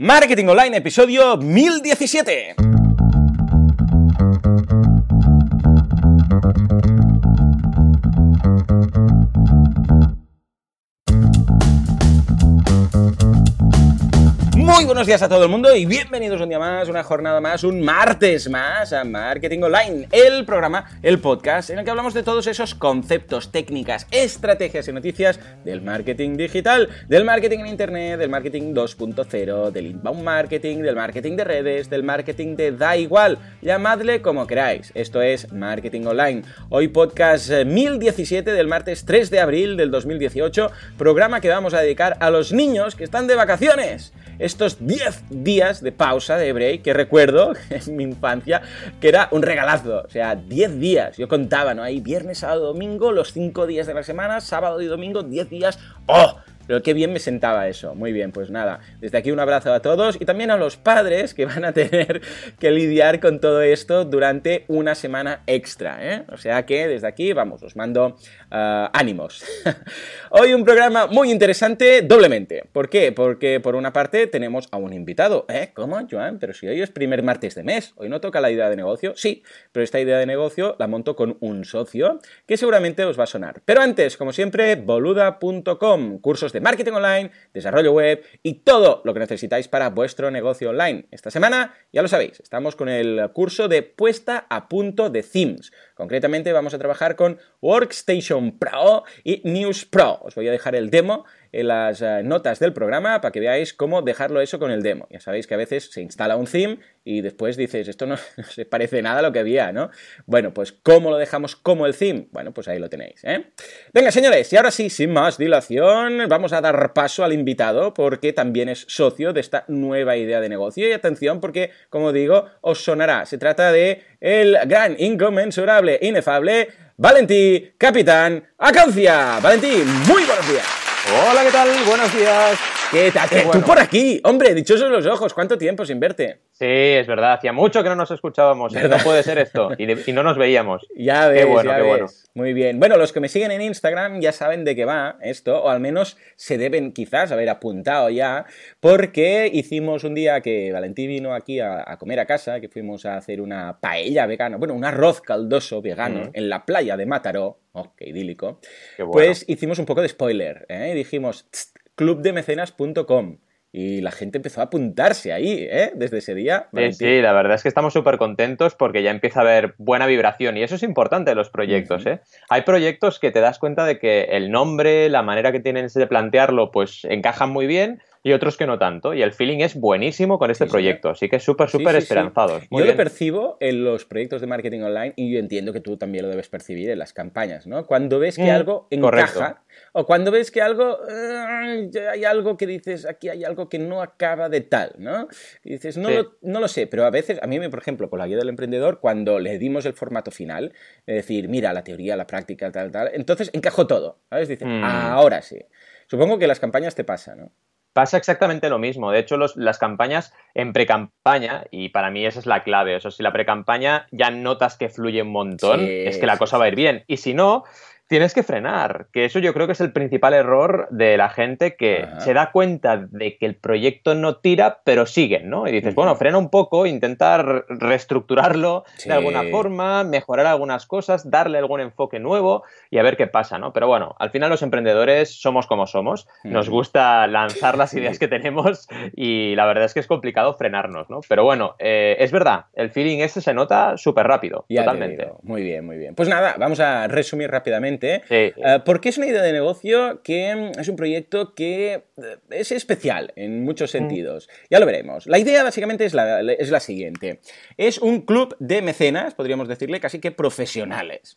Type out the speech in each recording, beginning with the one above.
Marketing Online, episodio 1017. buenos días a todo el mundo y bienvenidos un día más, una jornada más, un martes más a Marketing Online, el programa, el podcast en el que hablamos de todos esos conceptos, técnicas, estrategias y noticias del marketing digital, del marketing en Internet, del marketing 2.0, del inbound marketing, del marketing de redes, del marketing de da igual, llamadle como queráis. Esto es Marketing Online. Hoy podcast 1017 eh, del martes 3 de abril del 2018, programa que vamos a dedicar a los niños que están de vacaciones estos 10 días de pausa, de break, que recuerdo en mi infancia que era un regalazo. O sea, 10 días. Yo contaba, ¿no? Ahí viernes, sábado, domingo, los 5 días de la semana, sábado y domingo, 10 días. ¡Oh! Pero qué bien me sentaba eso. Muy bien, pues nada. Desde aquí un abrazo a todos y también a los padres que van a tener que lidiar con todo esto durante una semana extra. ¿eh? O sea que desde aquí, vamos, os mando eh, ánimos. Hoy un programa muy interesante doblemente. ¿Por qué? Porque por una parte tenemos a un invitado. ¿Eh? ¿Cómo, Joan? Pero si hoy es primer martes de mes, hoy no toca la idea de negocio. Sí, pero esta idea de negocio la monto con un socio que seguramente os va a sonar. Pero antes, como siempre, boluda.com, cursos de marketing online, desarrollo web y todo lo que necesitáis para vuestro negocio online. Esta semana, ya lo sabéis, estamos con el curso de puesta a punto de themes. Concretamente vamos a trabajar con Workstation Pro y News Pro. Os voy a dejar el demo en las eh, notas del programa para que veáis cómo dejarlo eso con el demo. Ya sabéis que a veces se instala un theme y después dices, esto no, se parece nada a lo que había, ¿no? Bueno, pues ¿cómo lo dejamos como el theme? Bueno, pues ahí lo tenéis, ¿eh? Venga, señores, y ahora sí, sin más dilación, vamos a dar paso al invitado porque también es socio de esta nueva idea de negocio. Y atención porque, como digo, os sonará. Se trata de el gran, inconmensurable, inefable... Valentí, capitán Acancia. Valentí, muy buenos días. Hola, ¿qué tal? Buenos días. ¿Qué tal? Tú por aquí, hombre, dichosos los ojos, ¿cuánto tiempo sin verte? Sí, es verdad, hacía mucho que no nos escuchábamos, no puede ser esto, y, no nos veíamos. Ya ves, qué bueno, qué bueno. Muy bien. Bueno, los que me siguen en Instagram ya saben de qué va esto, o al menos se deben quizás haber apuntado ya, porque hicimos un día que Valentín vino aquí a, comer a casa, que fuimos a hacer una paella vegana, bueno, un arroz caldoso vegano en la playa de Mátaro. ok oh, qué idílico, pues hicimos un poco de spoiler, ¿eh? y dijimos, clubdemecenas.com. Y la gente empezó a apuntarse ahí, ¿eh? Desde ese día. Sí, la verdad es que estamos súper contentos porque ya empieza a haber buena vibración y eso es importante en los proyectos, ¿eh? Hay proyectos que te das cuenta de que el nombre, la manera que tienen de plantearlo, pues encajan muy bien, y otros que no tanto. Y el feeling es buenísimo con este proyecto, así que súper, súper esperanzados. Yo lo percibo en los proyectos de marketing online y yo entiendo que tú también lo debes percibir en las campañas, ¿no? Cuando ves que mm, algo encaja o cuando ves que algo, hay algo que dices, aquí hay algo que no acaba de tal, ¿no? Y dices, no, lo, no lo sé, pero a veces, a mí, por ejemplo, con la guía del emprendedor, cuando le dimos el formato final, es decir, mira, la teoría, la práctica, tal, tal, entonces encajó todo, ¿sabes? Dices, mm. ahora sí. Supongo que las campañas te pasan, ¿no? Pasa exactamente lo mismo. De hecho, las campañas en precampaña, y para mí esa es la clave. Eso, si la precampaña ya notas que fluye un montón, es que la cosa va a ir bien. Y si no, tienes que frenar, que eso yo creo que es el principal error de la gente que se da cuenta de que el proyecto no tira, pero siguen, ¿no? Y dices, bueno, frena un poco, intentar reestructurarlo de alguna forma, mejorar algunas cosas, darle algún enfoque nuevo y a ver qué pasa, ¿no? Pero bueno, al final los emprendedores somos como somos, nos gusta lanzar las ideas que tenemos y la verdad es que es complicado frenarnos, ¿no? Pero bueno, eh, es verdad, el feeling ese se nota súper rápido, totalmente. Muy bien, muy bien. Pues nada, vamos a resumir rápidamente ¿eh? Ah, porque es una idea de negocio que mm, es un proyecto que eh, es especial en muchos mm. sentidos. Ya lo veremos. La idea básicamente es la, siguiente. Es un club de mecenas, podríamos decirle, casi que profesionales.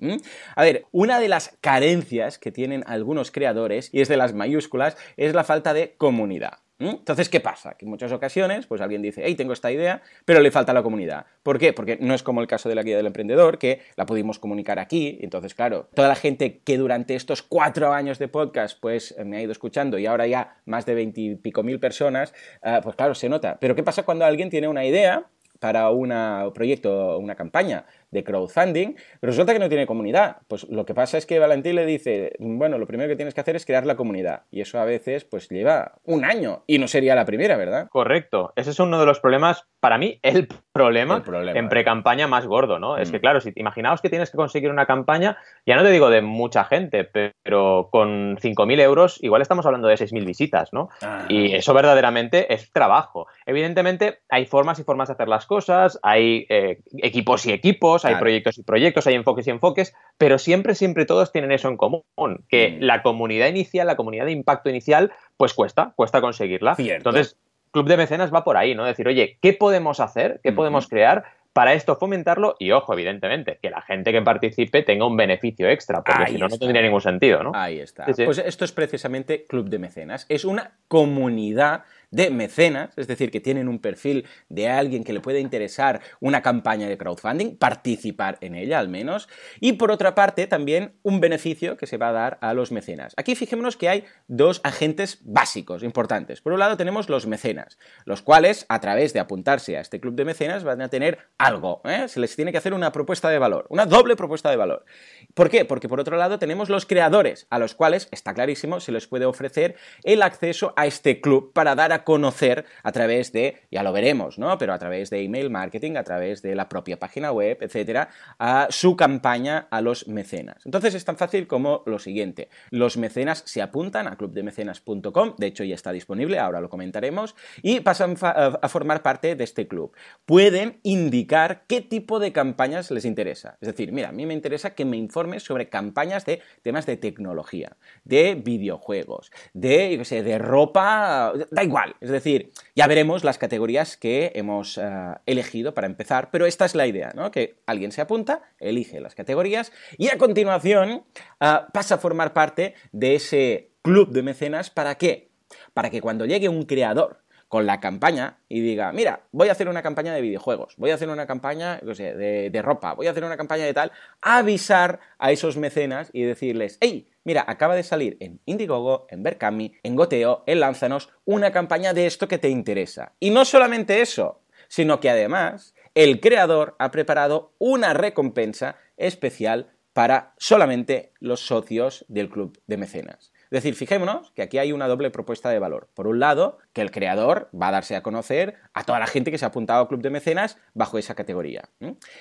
A ver, una de las carencias que tienen algunos creadores, y es de las mayúsculas, es la falta de comunidad. ¿Mm? Entonces, ¿qué pasa? Que en muchas ocasiones, pues alguien dice, hey, tengo esta idea, pero le falta la comunidad. ¿Por qué? Porque no es como el caso de la guía del emprendedor, que la pudimos comunicar aquí. Entonces, claro, toda la gente que durante estos cuatro años de podcast, pues me ha ido escuchando y ahora ya más de veintipico mil personas, ah, pues claro, se nota. Pero ¿qué pasa cuando alguien tiene una idea para un proyecto, o una campaña? de crowdfunding, resulta que no tiene comunidad. Pues lo que pasa es que Valentín le dice, bueno, lo primero que tienes que hacer es crear la comunidad. Y eso a veces pues lleva un año y no sería la primera, ¿verdad? Correcto. Ese es uno de los problemas, para mí, el problema, en ¿eh? pre-campaña más gordo, ¿no? Es mm. que claro, si imaginaos que tienes que conseguir una campaña, ya no te digo de mucha gente, pero con 5.000 euros igual estamos hablando de 6.000 visitas, ¿no? Ah. Y eso verdaderamente es trabajo. Evidentemente hay formas y formas de hacer las cosas, hay eh, equipos y equipos, hay proyectos y proyectos, hay enfoques y enfoques, pero siempre, siempre todos tienen eso en común, que mm. la comunidad inicial, la comunidad de impacto inicial, pues cuesta, cuesta conseguirla. Entonces, Club de Mecenas va por ahí, ¿no? Decir, oye, ¿qué podemos hacer? ¿Qué podemos crear? para esto fomentarlo y ojo, evidentemente, que la gente que participe tenga un beneficio extra, porque si no, no tendría ningún sentido, ¿no? Ahí está. Pues esto es precisamente Club de Mecenas. Es una comunidad de mecenas, es decir, que tienen un perfil de alguien que le puede interesar una campaña de crowdfunding, participar en ella al menos, y por otra parte también un beneficio que se va a dar a los mecenas. Aquí fijémonos que hay dos agentes básicos importantes. Por un lado tenemos los mecenas, los cuales a través de apuntarse a este club de mecenas van a tener algo, ¿eh? se les tiene que hacer una propuesta de valor, una doble propuesta de valor. ¿Por qué? Porque por otro lado tenemos los creadores, a los cuales, está clarísimo, se les puede ofrecer el acceso a este club para dar a conocer a través de, ya lo veremos, ¿no? Pero a través de email marketing, a través de la propia página web, etcétera, a su campaña a los mecenas. Entonces es tan fácil como lo siguiente: los mecenas se apuntan a clubdemecenas.com, de hecho ya está disponible, ahora lo comentaremos, y pasan eh, a formar parte de este club. Pueden indicar qué tipo de campañas les interesa. Es decir, mira, a mí me interesa que me informes sobre campañas de temas de tecnología, de videojuegos, de, de ropa, da igual, es decir, ya veremos las categorías que hemos eh, elegido para empezar, pero esta es la idea, ¿no? Que alguien se apunta, elige las categorías y a continuación eh, pasa a formar parte de ese club de mecenas. ¿Para qué? Para que cuando llegue un creador con la campaña y diga, mira, voy a hacer una campaña de videojuegos, voy a hacer una campaña de, de ropa, voy a hacer una campaña de tal, avisar a esos mecenas y decirles, hey, Mira, acaba de salir en Indiegogo, en Berkami, en Goteo, en Lánzanos, una campaña de esto que te interesa. Y no solamente eso, sino que además el creador ha preparado una recompensa especial para solamente los socios del club de mecenas. Es decir, fijémonos que aquí hay una doble propuesta de valor. Por un lado, que el creador va a darse a conocer a toda la gente que se ha apuntado al club de mecenas bajo esa categoría.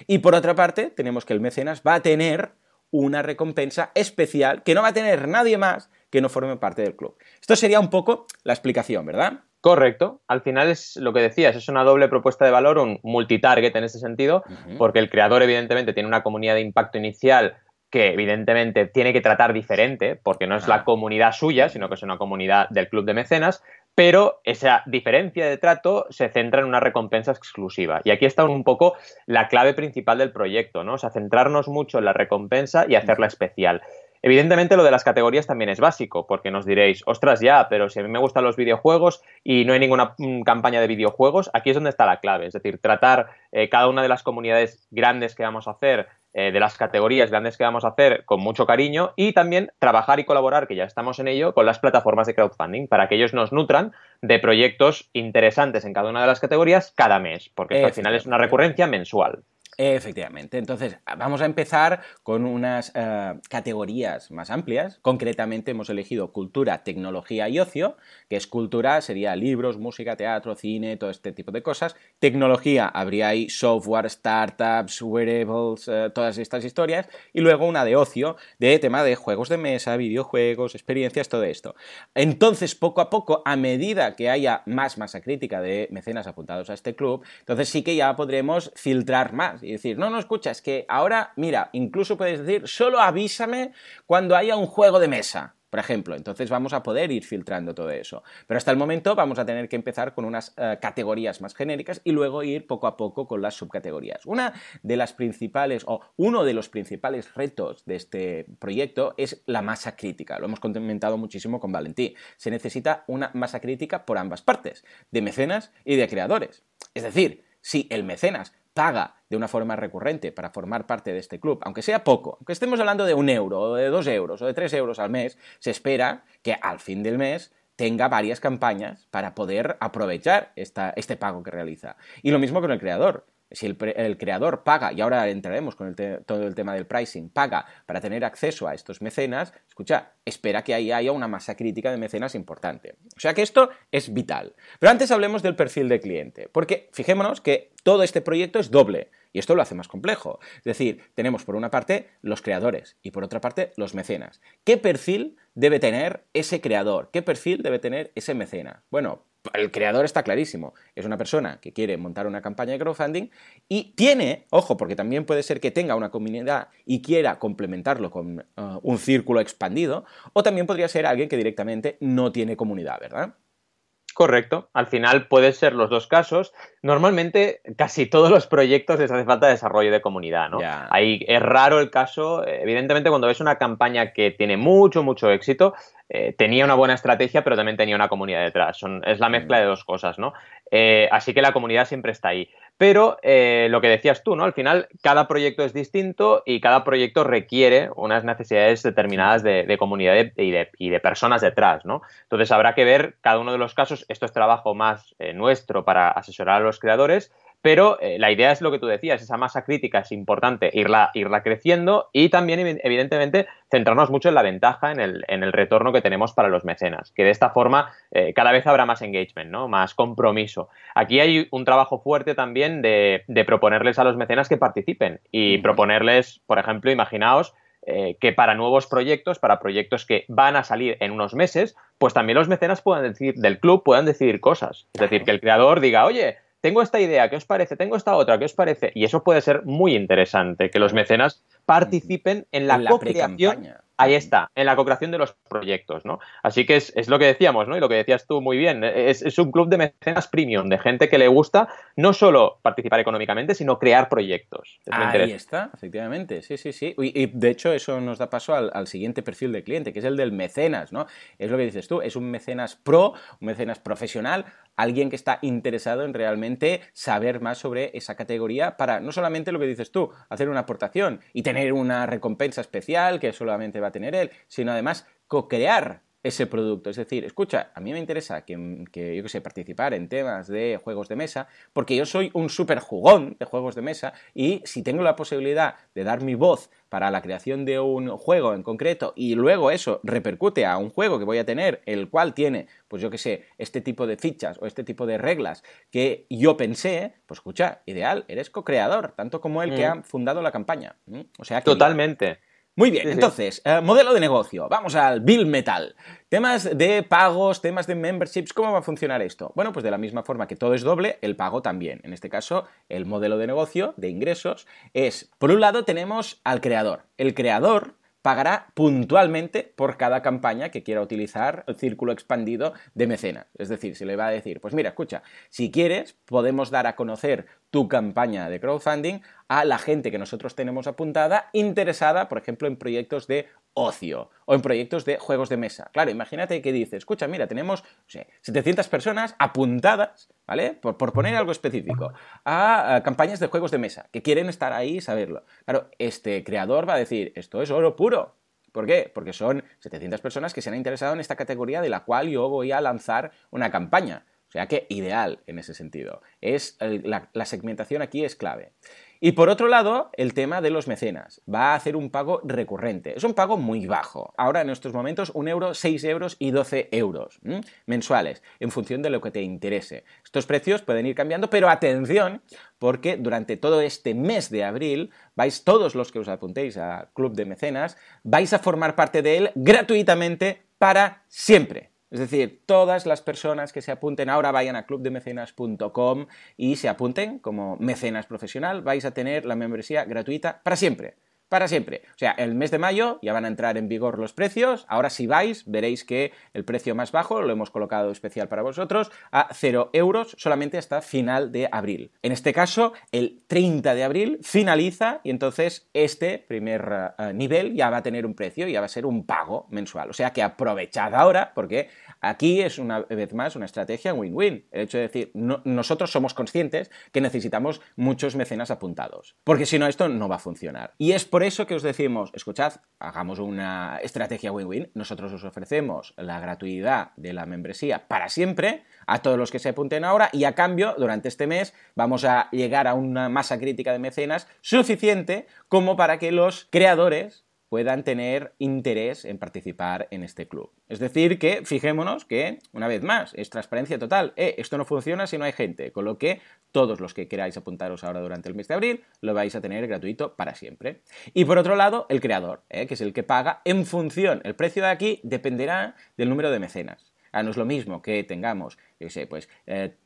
Y por otra parte, tenemos que el mecenas va a tener una recompensa especial que no va a tener nadie más que no forme parte del club. Esto sería un poco la explicación, ¿verdad? Correcto. Al final es lo que decías, es una doble propuesta de valor, un multitarget en ese sentido, porque el creador evidentemente tiene una comunidad de impacto inicial que evidentemente tiene que tratar diferente, porque no es la comunidad suya, sino que es una comunidad del club de mecenas, pero esa diferencia de trato se centra en una recompensa exclusiva. Y aquí está un poco la clave principal del proyecto, ¿no? O sea, centrarnos mucho en la recompensa y hacerla especial. Evidentemente lo de las categorías también es básico, porque nos diréis, ostras ya, pero si a mí me gustan los videojuegos y no hay ninguna mm, campaña de videojuegos, aquí es donde está la clave, es decir, tratar eh, cada una de las comunidades grandes que vamos a hacer eh, de las categorías grandes que vamos a hacer con mucho cariño y también trabajar y colaborar, que ya estamos en ello, con las plataformas de crowdfunding para que ellos nos nutran de proyectos interesantes en cada una de las categorías cada mes, porque esto al final es una recurrencia mensual. Efectivamente. Entonces, ah, vamos a empezar con unas eh, categorías más amplias. Concretamente hemos elegido cultura, tecnología y ocio, que es cultura, sería libros, música, teatro, cine, todo este tipo de cosas. Tecnología, habría ahí software, startups, wearables, eh, todas estas historias. Y luego una de ocio, de tema de juegos de mesa, videojuegos, experiencias, todo esto. Entonces, poco a poco, a medida que haya más masa crítica de mecenas apuntados a este club, entonces sí que ya podremos filtrar más y decir, no, no escucha, es que ahora, mira, incluso puedes decir, solo avísame cuando haya un juego de mesa. Por ejemplo, entonces vamos a poder ir filtrando todo eso. Pero hasta el momento vamos a tener que empezar con unas eh, categorías más genéricas y luego ir poco a poco con las subcategorías. Una de las principales o uno de los principales retos de este proyecto es la masa crítica. Lo hemos comentado muchísimo con Valentí. Se necesita una masa crítica por ambas partes, de mecenas y de creadores. Es decir, si el mecenas paga de una forma recurrente para formar parte de este club, aunque sea poco, aunque estemos hablando de un euro, o de dos euros, o de tres euros al mes, se espera que al fin del mes tenga varias campañas para poder aprovechar este pago que realiza. Y lo mismo con el creador si el, creador paga, y ahora entraremos con todo el tema del pricing, paga para tener acceso a estos mecenas, escucha, espera que ahí haya una masa crítica de mecenas importante. O sea que esto es vital. Pero antes hablemos del perfil de cliente, porque fijémonos que todo este proyecto es doble. Y esto lo hace más complejo. Es decir, tenemos por una parte los creadores y por otra parte los mecenas. ¿Qué perfil debe tener ese creador? ¿Qué perfil debe tener ese mecena? Bueno, el creador está clarísimo. Es una persona que quiere montar una campaña de crowdfunding y tiene, ojo, porque también puede ser que tenga una comunidad y quiera complementarlo con eh, un círculo expandido, o también podría ser alguien que directamente no tiene comunidad, ¿verdad? Correcto, al final puede ser los dos casos. Normalmente casi todos los proyectos les hace falta desarrollo de comunidad, ¿no? Ahí es raro el caso, evidentemente cuando ves una campaña que tiene mucho, mucho éxito, eh, tenía una buena estrategia, pero también tenía una comunidad detrás. es la mezcla de mm. dos cosas, ¿no? Eh, así que la comunidad siempre está ahí. Pero eh, lo que decías tú, Al final, cada proyecto es distinto y cada proyecto requiere unas necesidades determinadas de, comunidad y de, personas detrás, ¿no? Entonces habrá que ver cada uno de los casos. Esto es trabajo más nuestro para asesorar a los creadores pero eh, la idea es lo que tú decías, esa masa crítica es importante irla, irla creciendo y también, evidentemente, centrarnos mucho en la ventaja, en el, retorno que tenemos para los mecenas, que de esta forma eh, cada vez habrá más engagement, ¿no? más compromiso. Aquí hay un trabajo fuerte también de, proponerles a los mecenas que participen y proponerles, por ejemplo, imaginaos eh, que para nuevos proyectos, para proyectos que van a salir en unos meses, pues también los mecenas puedan decir, del club puedan decidir cosas. Es decir, que el creador diga, oye, tengo esta idea, ¿qué os parece? Tengo esta otra, ¿qué os parece? Y eso puede ser muy interesante, que los mecenas participen en la, la creación Ahí está, en la co de los proyectos, ¿no? Así que es, lo que decíamos, ¿no? Y lo que decías tú muy bien, es, un club de mecenas premium, de gente que le gusta no solo participar económicamente, sino crear proyectos. Ahí está, efectivamente, sí, sí, sí. Y, de hecho eso nos da paso al, siguiente perfil de cliente, que es el del mecenas, ¿no? Es lo que dices tú, es un mecenas pro, un mecenas profesional, alguien que está interesado en realmente saber más sobre esa categoría para no solamente lo que dices tú, hacer una aportación y tener una recompensa especial que solamente va a tener él, sino además co-crear ese producto. Es decir, escucha, a mí me interesa que, yo que sé, participar en temas de juegos de mesa, porque yo soy un super jugón de juegos de mesa y si tengo la posibilidad de dar mi voz para la creación de un juego en concreto y luego eso repercute a un juego que voy a tener, el cual tiene, pues yo que sé, este tipo de fichas o este tipo de reglas que yo pensé, pues escucha, ideal, eres co-creador, tanto como el que mm. ha fundado la campaña. O sea, Totalmente. Muy bien, entonces, eh, modelo de negocio. Vamos al Bill Metal. Temas de pagos, temas de memberships, ¿cómo va a funcionar esto? Bueno, pues de la misma forma que todo es doble, el pago también. En este caso, el modelo de negocio de ingresos es, por un lado, tenemos al creador. El creador pagará puntualmente por cada campaña que quiera utilizar el círculo expandido de mecenas. Es decir, si le va a decir, pues mira, escucha, si quieres, podemos dar a conocer tu campaña de crowdfunding a la gente que nosotros tenemos apuntada interesada, por ejemplo, en proyectos de ocio o en proyectos de juegos de mesa. Claro, imagínate que dices, escucha, mira, tenemos 700 personas apuntadas, ¿vale? Por, poner algo específico, a, campañas de juegos de mesa, que quieren estar ahí y saberlo. Claro, este creador va a decir, esto es oro puro. ¿Por qué? Porque son 700 personas que se han interesado en esta categoría de la cual yo voy a lanzar una campaña. O sea que ideal en ese sentido. Es, la segmentación aquí es clave. Y por otro lado, el tema de los mecenas. Va a hacer un pago recurrente. Es un pago muy bajo. Ahora en estos momentos, un euro, 6 euros y 12 euros mensuales, en función de lo que te interese. Estos precios pueden ir cambiando, pero atención, porque durante todo este mes de abril, vais todos los que os apuntéis a Club de Mecenas, vais a formar parte de él gratuitamente para siempre. Es decir, todas las personas que se apunten ahora vayan a clubdemecenas.com y se apunten como mecenas profesional, vais a tener la membresía gratuita para siempre para siempre. O sea, el mes de mayo ya van a entrar en vigor los precios. Ahora si vais, veréis que el precio más bajo lo hemos colocado especial para vosotros a 0 euros solamente hasta final de abril. En este caso, el 30 de abril finaliza y entonces este primer eh, nivel ya va a tener un precio, ya va a ser un pago mensual. O sea que aprovechad ahora porque aquí es una vez más una estrategia win-win. El hecho de decir, nosotros somos conscientes que necesitamos muchos mecenas apuntados. Porque si no, esto no va a funcionar. Y es por por eso que os decimos, escuchad, hagamos una estrategia win-win. Nosotros os ofrecemos la gratuidad de la membresía para siempre a todos los que se apunten ahora y a cambio, durante este mes, vamos a llegar a una masa crítica de mecenas suficiente como para que los creadores puedan tener interés en participar en este club. Es decir, que fijémonos que, una vez más, es transparencia total. Eh, esto no funciona si no hay gente, con lo que todos los que queráis apuntaros ahora durante el mes de abril lo vais a tener gratuito para siempre. Y por otro lado, el creador, eh, que es el que paga en función. El precio de aquí dependerá del número de mecenas. Ah, no es lo mismo que tengamos, yo sé, pues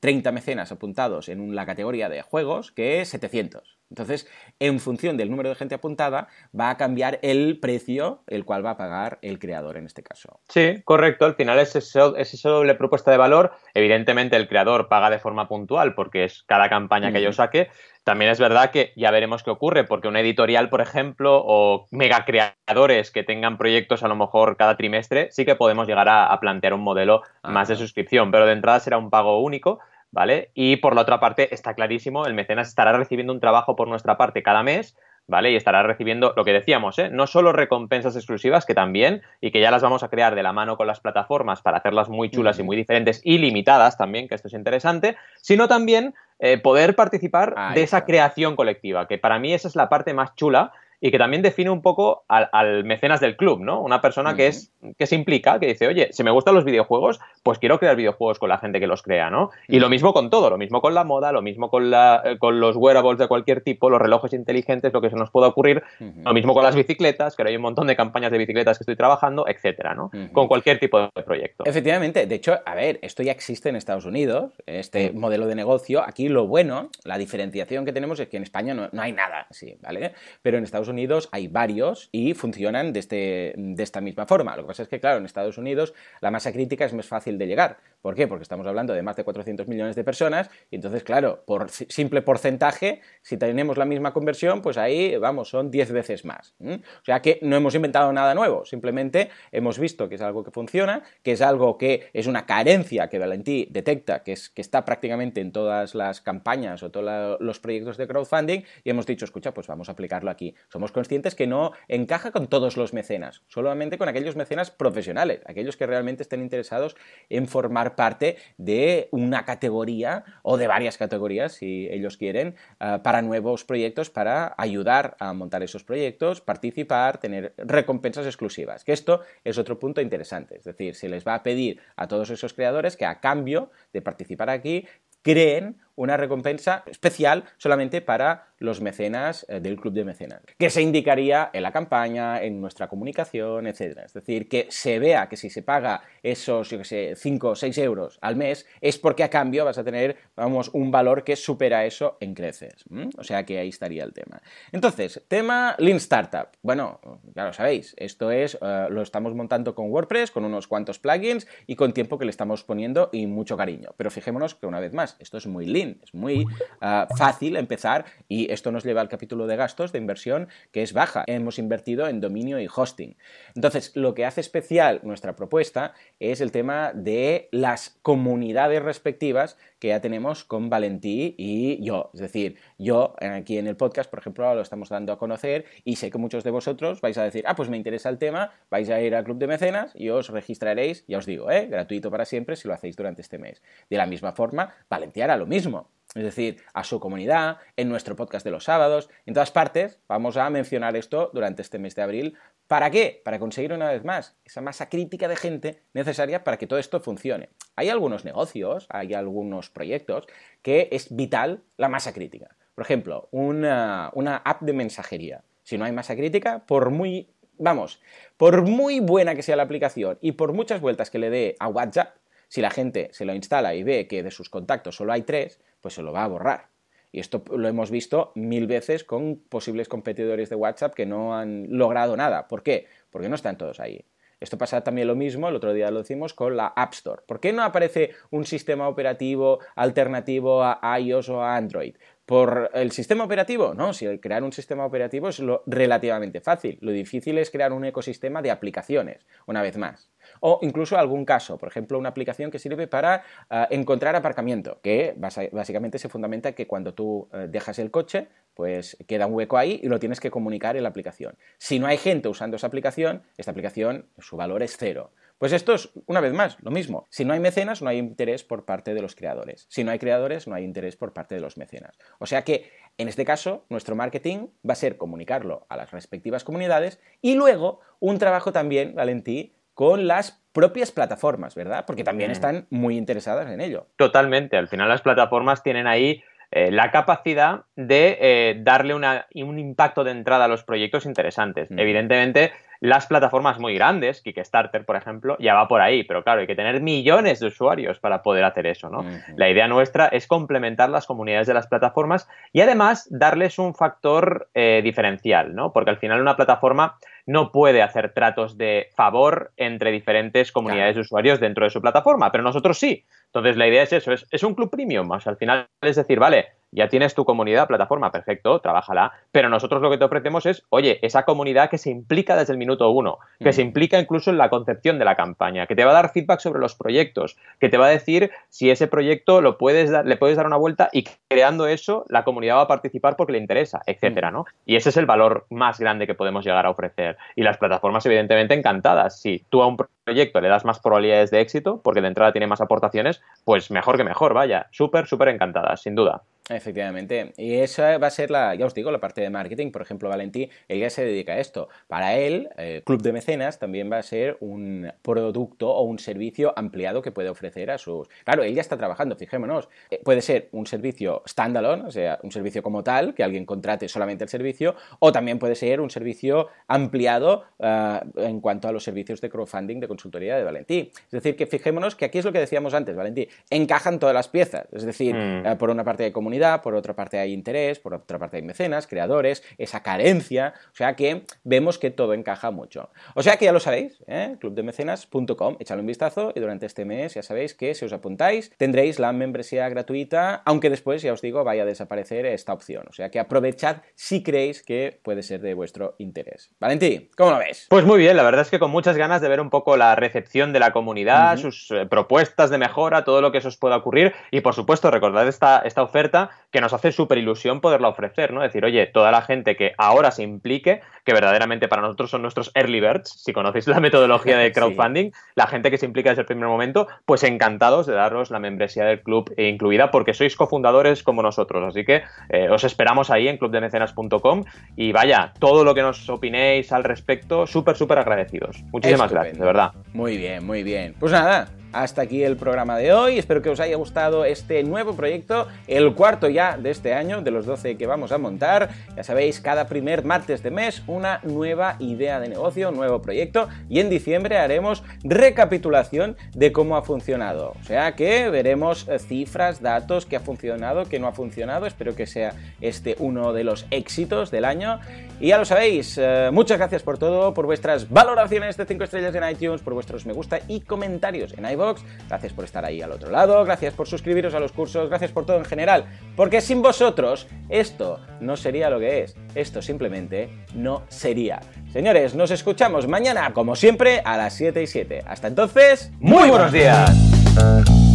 30 eh, mecenas apuntados en la categoría de juegos que 700. Entonces, en función del número de gente apuntada, va a cambiar el precio el cual va a pagar el creador en este caso. Sí, correcto. Al final es, es esa doble propuesta de valor. Evidentemente, el creador paga de forma puntual porque es cada campaña que yo saque también es verdad que ya veremos qué ocurre, porque una editorial, por ejemplo, o mega creadores que tengan proyectos a lo mejor cada trimestre, sí que podemos llegar a, plantear un modelo ah. más de suscripción, pero de entrada será un pago único, ¿vale? Y por la otra parte, está clarísimo, el mecenas estará recibiendo un trabajo por nuestra parte cada mes, ¿vale? Y estará recibiendo lo que decíamos, ¿eh? no solo recompensas exclusivas, que también, y que ya las vamos a crear de la mano con las plataformas para hacerlas muy chulas y muy diferentes y limitadas también, que esto es interesante, sino también eh, poder participar de esa creación colectiva, que para mí esa es la parte más chula y que también define un poco al, mecenas del club, ¿no? Una persona que, es, que se implica, que dice, oye, si me gustan los videojuegos, pues quiero crear videojuegos con la gente que los crea, ¿no? Y lo mismo con todo, lo mismo con la moda, lo mismo con, la, eh, con los wearables de cualquier tipo, los relojes inteligentes, lo que se nos pueda ocurrir, lo mismo con las bicicletas, que ahora hay un montón de campañas de bicicletas que estoy trabajando, etcétera, ¿no? Con cualquier tipo de proyecto. Efectivamente, de hecho, a ver, esto ya existe en Estados Unidos, este mm. modelo de negocio, aquí lo bueno, la diferenciación que tenemos es que en España no, no hay nada sí, ¿vale? Pero en Estados Unidos hay varios y funcionan de, este, de esta misma forma. Lo que pasa es que, claro, en Estados Unidos la masa crítica es más fácil de llegar, ¿Por qué? Porque estamos hablando de más de 400 millones de personas y entonces, claro, por simple porcentaje, si tenemos la misma conversión, pues ahí, vamos, son 10 veces más. O sea que no hemos inventado nada nuevo, simplemente hemos visto que es algo que funciona, que es algo que es una carencia que Valentí detecta, que, es, que está prácticamente en todas las campañas o todos los proyectos de crowdfunding y hemos dicho, escucha, pues vamos a aplicarlo aquí. Somos conscientes que no encaja con todos los mecenas, solamente con aquellos mecenas profesionales, aquellos que realmente estén interesados en formar parte de una categoría o de varias categorías, si ellos quieren, eh, para nuevos proyectos, para ayudar a montar esos proyectos, participar, tener recompensas exclusivas. Que esto es otro punto interesante. Es decir, se les va a pedir a todos esos creadores que a cambio de participar aquí, creen una recompensa especial solamente para los mecenas eh, del club de mecenas, que se indicaría en la campaña, en nuestra comunicación, etcétera Es decir, que se vea que si se paga esos, yo sé, 5 o 6 euros al mes, es porque a cambio vas a tener, vamos, un valor que supera eso en creces. O sea que ahí estaría el tema. Entonces, tema Lean Startup. Bueno, ya lo sabéis, esto es, eh, lo estamos montando con WordPress, con unos cuantos plugins y con tiempo que le estamos poniendo y mucho cariño. Pero fijémonos que una vez más, esto es muy lean, es muy eh, fácil empezar y esto nos lleva al capítulo de gastos de inversión, que es baja. Hemos invertido en dominio y hosting. Entonces, lo que hace especial nuestra propuesta es el tema de las comunidades respectivas que ya tenemos con Valentí y yo. Es decir, yo eh, aquí en el podcast, por ejemplo, lo estamos dando a conocer y sé que muchos de vosotros vais a decir, ah, pues me interesa el tema, vais a ir al club de mecenas y os registraréis, ya os digo, ¿eh? gratuito para siempre si lo hacéis durante este mes. De la misma forma, Valentí hará lo mismo es decir, a su comunidad, en nuestro podcast de los sábados, en todas partes. Vamos a mencionar esto durante este mes de abril. ¿Para qué? Para conseguir una vez más esa masa crítica de gente necesaria para que todo esto funcione. Hay algunos negocios, hay algunos proyectos que es vital la masa crítica. Por ejemplo, una, una app de mensajería. Si no hay masa crítica, por muy, vamos, por muy buena que sea la aplicación y por muchas vueltas que le dé a WhatsApp, si la gente se lo instala y ve que de sus contactos solo hay tres, pues se lo va a borrar. Y esto lo hemos visto mil veces con posibles competidores de WhatsApp que no han logrado nada. ¿Por qué? Porque no están todos ahí. Esto pasa también lo mismo, el otro día lo decimos, con la App Store. ¿Por qué no aparece un sistema operativo alternativo a iOS o a Android? ¿Por el sistema operativo? No, si crear un sistema operativo es relativamente fácil. Lo difícil es crear un ecosistema de aplicaciones, una vez más. O incluso algún caso, por ejemplo, una aplicación que sirve para ah, encontrar aparcamiento, que básicamente se fundamenta que cuando tú eh, dejas el coche, pues queda un hueco ahí y lo tienes que comunicar en la aplicación. Si no hay gente usando esa aplicación, esta aplicación, su valor es cero. Pues esto es, una vez más, lo mismo. Si no hay mecenas, no hay interés por parte de los creadores. Si no hay creadores, no hay interés por parte de los mecenas. O sea que, en este caso, nuestro marketing va a ser comunicarlo a las respectivas comunidades y luego un trabajo también, Valentí, con las propias plataformas, ¿verdad? Porque también mm. están muy interesadas en ello. Totalmente. Al final las plataformas tienen ahí eh, la capacidad de eh, darle un impacto de entrada a los proyectos interesantes. Mm. Evidentemente, las plataformas muy grandes, Kickstarter, por ejemplo, ya va por ahí, pero claro, hay que tener millones de usuarios para poder hacer eso, ¿no? La idea nuestra es complementar las comunidades de las plataformas y además darles un factor eh, diferencial, ¿no? Porque al final una plataforma no puede hacer tratos de favor entre diferentes comunidades de usuarios dentro de su plataforma, pero nosotros sí. Entonces la idea es eso, es, es un club premium, o sea, al final es decir, vale, ya tienes tu comunidad, plataforma, perfecto, trabájala, pero nosotros lo que te ofrecemos es, oye, esa comunidad que se implica desde el minuto uno, que se implica incluso en la concepción de la campaña, que te va a dar feedback sobre los proyectos, que te va a decir si ese proyecto lo puedes dar, le puedes dar una vuelta y creando eso, la comunidad va a participar porque le interesa, etcétera, ¿no? Y ese es el valor más grande que podemos llegar a ofrecer. Y las plataformas, evidentemente, encantadas. Si tú a un proyecto le das más probabilidades de éxito, porque de entrada tiene más aportaciones, pues mejor que mejor, vaya, súper, súper encantadas, sin duda. Efectivamente. Y esa va a ser la, ya os digo, la parte de marketing. Por ejemplo, Valentí, él ya se dedica a esto. Para él, eh, Club de Mecenas también va a ser un producto o un servicio ampliado que puede ofrecer a sus. Claro, él ya está trabajando, fijémonos. Eh, puede ser un servicio standalone, o sea, un servicio como tal, que alguien contrate solamente el servicio, o también puede ser un servicio ampliado eh, en cuanto a los servicios de crowdfunding de consultoría de Valentí. Es decir, que fijémonos que aquí es lo que decíamos antes, Valentí, encajan todas las piezas. Es decir, mm. por una parte de comunidad por otra parte hay interés, por otra parte hay mecenas, creadores, esa carencia, o sea que vemos que todo encaja mucho. O sea que ya lo sabéis, ¿eh? clubdemecenas.com, echadle un vistazo y durante este mes ya sabéis que si os apuntáis tendréis la membresía gratuita, aunque después ya os digo vaya a desaparecer esta opción, o sea que aprovechad si creéis que puede ser de vuestro interés. Valentí, ¿cómo lo ves? Pues muy bien, la verdad es que con muchas ganas de ver un poco la recepción de la comunidad, sus eh, propuestas de mejora, todo lo que eso os pueda ocurrir y por supuesto recordad esta oferta да, que nos hace súper ilusión poderla ofrecer, ¿no? decir, oye, toda la gente que ahora se implique, que verdaderamente para nosotros son nuestros early birds, si conocéis la metodología de crowdfunding, la gente que se implica desde el primer momento, pues encantados de daros la membresía del club eh, incluida, porque sois cofundadores como nosotros. Así que eh, os esperamos ahí en clubdemecenas.com y vaya, todo lo que nos opinéis al respecto, súper, súper agradecidos. Muchísimas gracias, de verdad. Muy bien, muy bien. Pues nada, hasta aquí el programa de hoy. Espero que os haya gustado este nuevo proyecto, el cuarto ya de este año, de los 12 que vamos a montar. Ya sabéis, cada primer martes de mes una nueva idea de negocio, un nuevo proyecto y en diciembre haremos recapitulación de cómo ha funcionado. O sea que veremos cifras, datos, qué ha funcionado, qué no ha funcionado. Espero que sea este uno de los éxitos del año. Y ya lo sabéis, eh, muchas gracias por todo, por vuestras valoraciones de 5 estrellas en iTunes, por vuestros me gusta y comentarios en iBox. Gracias por estar ahí al otro lado, gracias por suscribiros a los cursos, gracias por todo en general. Porque sin vosotros esto no sería lo que es. Esto simplemente no sería. Señores, nos escuchamos mañana, como siempre, a las 7 y 7. Hasta entonces, muy buenos días.